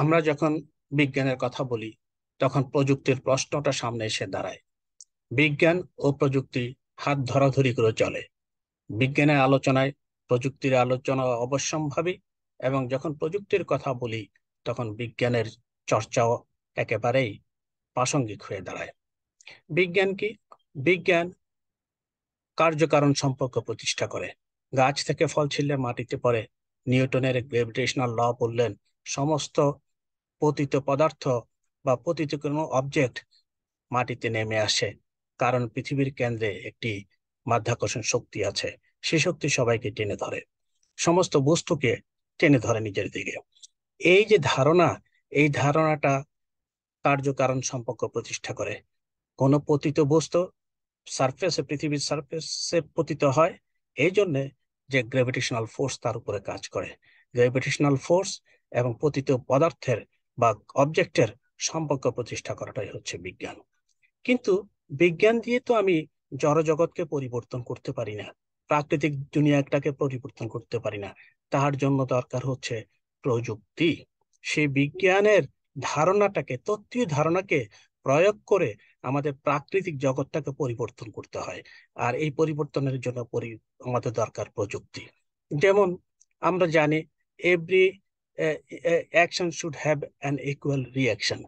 আমরা যখন বিজ্ঞানের কথা বলি তখন প্রযুক্তির প্রশ্নটা সামনে এসে দাঁড়ায় বিজ্ঞান ও প্রযুক্তি হাত ধরাধরি করে চলে বিজ্ঞানের আলোচনায় প্রযুক্তির আলোচনা অবশ্যম্ভাবী এবং যখন প্রযুক্তির কথা বলি তখন বিজ্ঞানের চর্চাও একেবারেই প্রাসঙ্গিক হয়ে দাঁড়ায় বিজ্ঞান কি বিজ্ঞান কার্যকারণ সম্পর্ক প্রতিষ্ঠা করে গাছ থেকে ফল ছিলে মাটিতে পড়ে নিউটনের গ্রেভিটেশনাল ল বললেন সমস্ত পতিত পদার্থ বা পতিত কোনো অবজেক্ট মাটিতে নেমে আসে কারণ পৃথিবীর কেন্দ্রে একটি মাধ্যাকর্ষণ শক্তি আছে সে শক্তি সবাইকে টেনে ধরে সমস্ত বস্তুকে টেনে ধরে নিজের দিকে এই যে ধারণা এই ধারণাটা কার্যকারণ সম্পর্ক প্রতিষ্ঠা করে কোনো পতিত বস্তু সারফেসে পৃথিবীর সারফেসে পতিত হয় এই জন্যে যে গ্র্যাভিটেশনাল ফোর্স তার উপরে কাজ করে গ্র্যাভিটেশনাল ফোর্স এবং পতিত পদার্থের বা অবজেক্টের সম্পর্ক প্রতিষ্ঠা করাটাই হচ্ছে বিজ্ঞান কিন্তু বিজ্ঞান দিয়ে তো আমি জড়জগৎকে পরিবর্তন করতে পারি না প্রাকৃতিক দুনিয়াটাকে পরিবর্তন করতে পারি না তাহার জন্য দরকার হচ্ছে প্রযুক্তি সেই বিজ্ঞানের ধারণাটাকে তত্ত্বীয় ধারণাকে প্রয়োগ করে আমাদের প্রাকৃতিক জগৎটাকে পরিবর্তন করতে হয় আর এই পরিবর্তনের জন্য আমাদের দরকার প্রযুক্তি যেমন আমরা জানি every action should have an equal reaction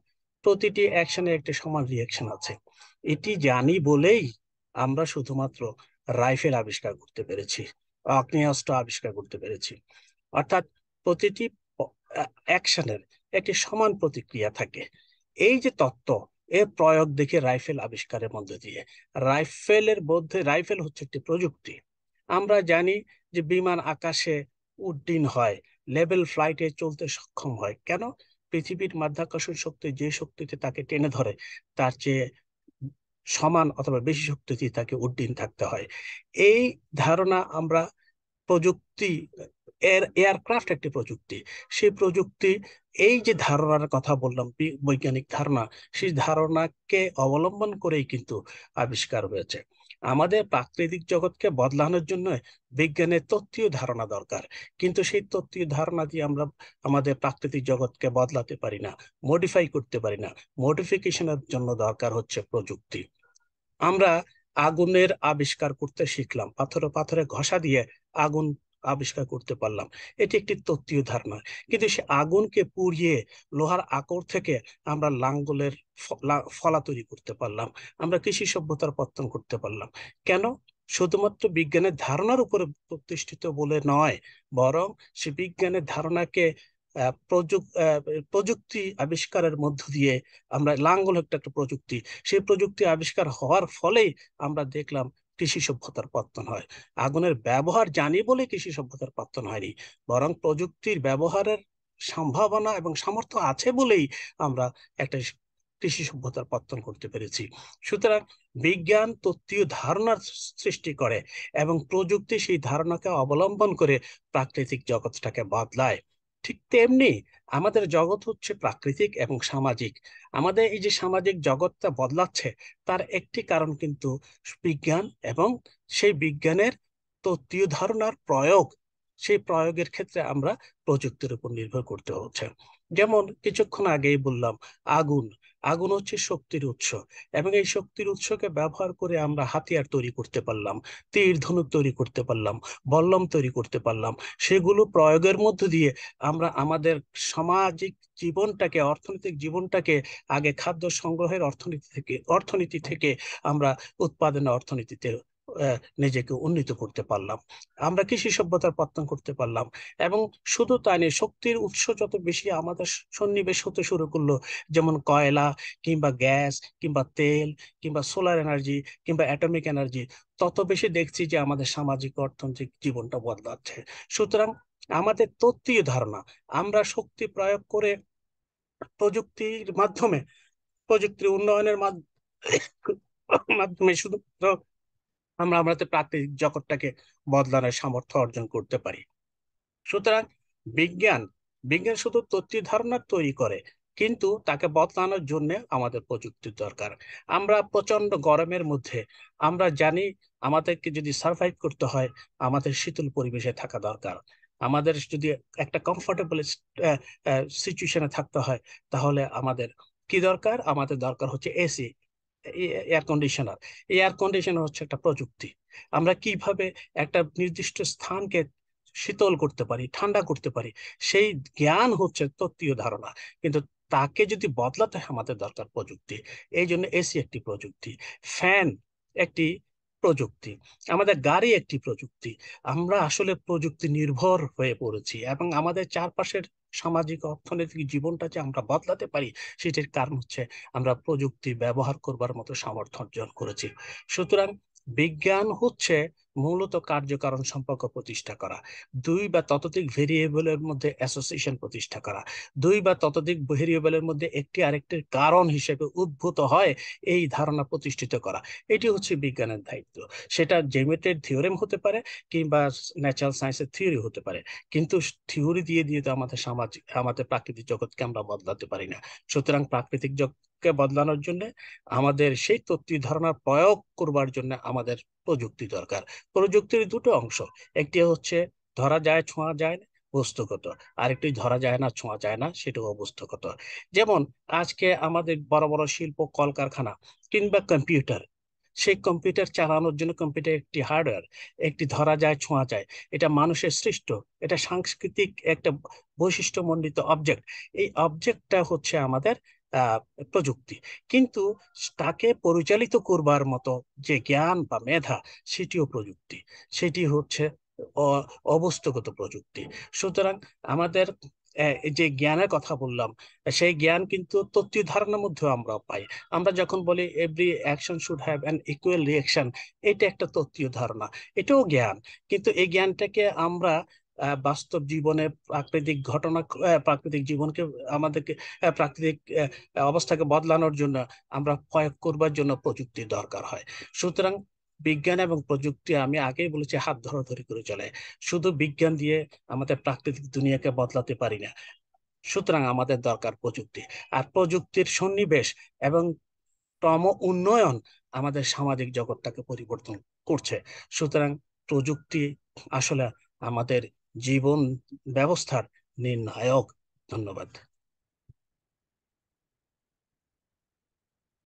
প্রতিটি অ্যাকশনের একটি সমান রিয়াকশন আছে এটি জানি বলেই আমরা শুধুমাত্র রাইফেল আবিষ্কার করতে পেরেছি আগ্নেয়াস্ত্র আবিষ্কার করতে পেরেছি অর্থাৎ প্রতিটি অ্যাকশনের একটি সমান প্রতিক্রিয়া থাকে এই যে তত্ত্ব এর প্রয়োগ দেখে রাইফেল আবিষ্কারের মধ্যে দিয়ে রাইফেলের মধ্যে রাইফেল হচ্ছে একটি প্রযুক্তি আমরা জানি যে বিমান আকাশে উড্ডীন হয় লেভেল ফ্লাইটে চলতে সক্ষম হয় কেন পৃথিবীর মাধ্যাকর্ষণ শক্তি যে শক্তিতে তাকে টেনে ধরে তার চেয়ে সমান অথবা বেশি শক্তিতে তাকে উড্ডীন থাকতে হয় এই ধারণা আমরা প্রযুক্তি এর এয়ারক্রাফট একটি প্রযুক্তি সেই প্রযুক্তি এই যে ধারণার কথা বললাম বৈজ্ঞানিক ধারণা সেই ধারণাকে অবলম্বন করেই কিন্তু আবিষ্কার হয়েছে আমাদের প্রাকৃতিক জগৎকে বদলানোর জন্য বিজ্ঞানের তত্ত্বীয় ধারণা দরকার কিন্তু সেই তত্ত্বীয় ধারণা দিয়ে আমরা আমাদের প্রাকৃতিক জগৎকে বদলাতে পারি না মডিফাই করতে পারি না মডিফিকেশনের জন্য দরকার হচ্ছে প্রযুক্তি আমরা আগুনের আবিষ্কার করতে শিখলাম পাথরে পাথরে ঘষা দিয়ে আগুন আবিষ্কার করতে পারলাম এটি একটি তত্ত্বীয় ধারণা কিন্তু সে আগুনকে পুড়িয়ে লোহার আকর থেকে আমরা লাঙ্গলের ফলা তৈরি করতে পারলাম আমরা কৃষি সভ্যতার পত্তন করতে পারলাম কেন শুধুমাত্র বিজ্ঞানের ধারণার উপরে প্রতিষ্ঠিত বলে নয় বরং সে বিজ্ঞানের ধারণাকে প্রযুক্তি আবিষ্কারের মধ্য দিয়ে আমরা লাঙ্গল একটা একটা প্রযুক্তি সেই প্রযুক্তি আবিষ্কার হওয়ার ফলেই আমরা দেখলাম কৃষি সভ্যতার পত্তন হয় আগুনের ব্যবহার জানি বলে কৃষি সভ্যতার পত্তন হয়নি বরং প্রযুক্তির ব্যবহারের সম্ভাবনা এবং সামর্থ্য আছে বলেই আমরা একটা কৃষি সভ্যতার পত্তন করতে পেরেছি সুতরাং বিজ্ঞান তত্ত্বীয় ধারণার সৃষ্টি করে এবং প্রযুক্তি সেই ধারণাকে অবলম্বন করে প্রাকৃতিক জগৎটাকে বদলায় ঠিক তেমনি আমাদের জগৎ হচ্ছে প্রাকৃতিক এবং সামাজিক আমাদের এই যে সামাজিক জগৎটা বদলাচ্ছে তার একটি কারণ কিন্তু বিজ্ঞান এবং সেই বিজ্ঞানের তত্ত্বীয় ধারণার প্রয়োগ সেই প্রয়োগের ক্ষেত্রে আমরা প্রযুক্তির উপর নির্ভর করতে হচ্ছে যেমন কিছুক্ষণ আগেই বললাম আগুন আগুন হচ্ছে শক্তির উৎস এবং এই শক্তির উৎসকে ব্যবহার করে আমরা হাতিয়ার তৈরি করতে পারলাম তীর ধনুক তৈরি করতে পারলাম বল্লম তৈরি করতে পারলাম সেগুলো প্রয়োগের মধ্য দিয়ে আমরা আমাদের সামাজিক জীবনটাকে অর্থনৈতিক জীবনটাকে আগে খাদ্য সংগ্রহের অর্থনীতি থেকে অর্থনীতি থেকে আমরা উৎপাদনের অর্থনীতিতে নিজেকে উন্নীত করতে পারলাম আমরা কৃষি সভ্যতার পত্তন করতে পারলাম এবং শুধু তাই নেই শক্তির উৎস যত বেশি আমাদের সন্নিবেশ হতে শুরু করলো যেমন কয়লা কিংবা গ্যাস কিংবা তেল কিংবা সোলার এনার্জি কিংবা অ্যাটমিক এনার্জি তত বেশি দেখছি যে আমাদের সামাজিক অর্থনৈতিক জীবনটা বদলাচ্ছে সুতরাং আমাদের তত্ত্বীয় ধারণা আমরা শক্তি প্রয়োগ করে প্রযুক্তির মাধ্যমে প্রযুক্তির উন্নয়নের মাধ্যমে শুধু আমরা আমাদের প্রাকৃতিক জগৎটাকে বদলানোর সামর্থ্য অর্জন করতে পারি সুতরাং বিজ্ঞান বিজ্ঞান শুধু তথ্য ধারণা তৈরি করে কিন্তু তাকে বদলানোর জন্য আমাদের প্রযুক্তির দরকার আমরা প্রচন্ড গরমের মধ্যে আমরা জানি আমাদেরকে যদি সার্ভাইভ করতে হয় আমাদের শীতল পরিবেশে থাকা দরকার আমাদের যদি একটা কমফোর্টেবল সিচুয়েশনে থাকতে হয় তাহলে আমাদের কি দরকার আমাদের দরকার হচ্ছে AC air conditioner air conditioner হচ্ছে একটা প্রযুক্তি আমরা কিভাবে একটা নির্দিষ্ট স্থানকে শীতল করতে পারি ঠান্ডা করতে পারি সেই জ্ঞান হচ্ছে তত্ত্বীয় ধারণা কিন্তু তাকে যদি বদলাতে আমাদের দরকার প্রযুক্তি এই জন্য এসি একটি প্রযুক্তি ফ্যান একটি প্রযুক্তি আমাদের গাড়ি একটি প্রযুক্তি আমরা আসলে প্রযুক্তি নির্ভর হয়ে পড়েছি এবং আমাদের চারপাশের সামাজিক অর্থনৈতিক জীবনটা যে আমরা বদলাতে পারি সেটির কারণ হচ্ছে আমরা প্রযুক্তি ব্যবহার করবার মতো সামর্থ্য অর্জন করেছি সুতরাং বিজ্ঞান হচ্ছে মূলত কার্যকারণ সম্পর্ক প্রতিষ্ঠা করা দুই বা ততোধিক ভেরিয়েবলের মধ্যে অ্যাসোসিয়েশন প্রতিষ্ঠা করা দুই বা ততোধিক ভেরিয়েবলের মধ্যে একটি আরেকটির কারণ হিসেবে উদ্ভূত হয় এই ধারণা প্রতিষ্ঠিত করা এটি হচ্ছে বিজ্ঞানের দায়িত্ব সেটা জেমেটের থিওরেম হতে পারে কিংবা ন্যাচারাল সায়েন্সের থিওরি হতে পারে কিন্তু থিওরি দিয়ে দিয়ে তো আমাদের সামাজিক আমাদের প্রাকৃতিক জগৎকে আমরা বদলাতে পারি না সুতরাং প্রাকৃতিক জগৎ কে বদলানোর জন্য আমাদের সেই তত্ত্ব ধারণা প্রয়োগ করবার জন্য আমাদের প্রযুক্তি দরকার প্রযুক্তির দুটো অংশ একটি হচ্ছে ধরা যায় ছোঁয়া যায় না বস্তুগত আরেকটি ধরা যায় না ছোঁয়া যায় না সেটাও বস্তুগত যেমন আজকে আমাদের বড় বড় শিল্প কলকারখানা কিংবা কম্পিউটার সেই কম্পিউটার চালানোর জন্য কম্পিউটার একটি হার্ডওয়্যার একটি ধরা যায় ছোঁয়া যায় এটা মানুষের সৃষ্ট এটা সাংস্কৃতিক একটা বৈশিষ্ট্যমণ্ডিত অবজেক্ট এই অবজেক্টটা হচ্ছে আমাদের প্রযুক্তি কিন্তু তাকে পরিচালিত করবার মতো যে জ্ঞান বা মেধা সেটিও প্রযুক্তি সেটি হচ্ছে অবস্থগত প্রযুক্তি সুতরাং আমাদের যে জ্ঞানের কথা বললাম সেই জ্ঞান কিন্তু তত্ত্বীয় ধারণার মধ্যেও আমরা পাই আমরা যখন বলি every action should have an equal reaction এটা একটা তত্ত্বীয় ধারণা এটাও জ্ঞান কিন্তু এই জ্ঞানটাকে আমরা বাস্তব জীবনে প্রাকৃতিক ঘটনা প্রাকৃতিক জীবনকে আমাদেরকে প্রাকৃতিক অবস্থাকে বদলানোর জন্য আমরা প্রয়োগ করবার জন্য প্রযুক্তির দরকার হয় সুতরাং বিজ্ঞান এবং প্রযুক্তি আমি আগেই বলেছি হাত ধরাধরি করে চলে শুধু বিজ্ঞান দিয়ে আমাদের প্রাকৃতিক দুনিয়াকে বদলাতে পারি না সুতরাং আমাদের দরকার প্রযুক্তি আর প্রযুক্তির সন্নিবেশ এবং ক্রম উন্নয়ন আমাদের সামাজিক জগৎটাকে পরিবর্তন করছে সুতরাং প্রযুক্তি আসলে আমাদের জীবন ব্যবস্থার নির্ণায়ক ধন্যবাদ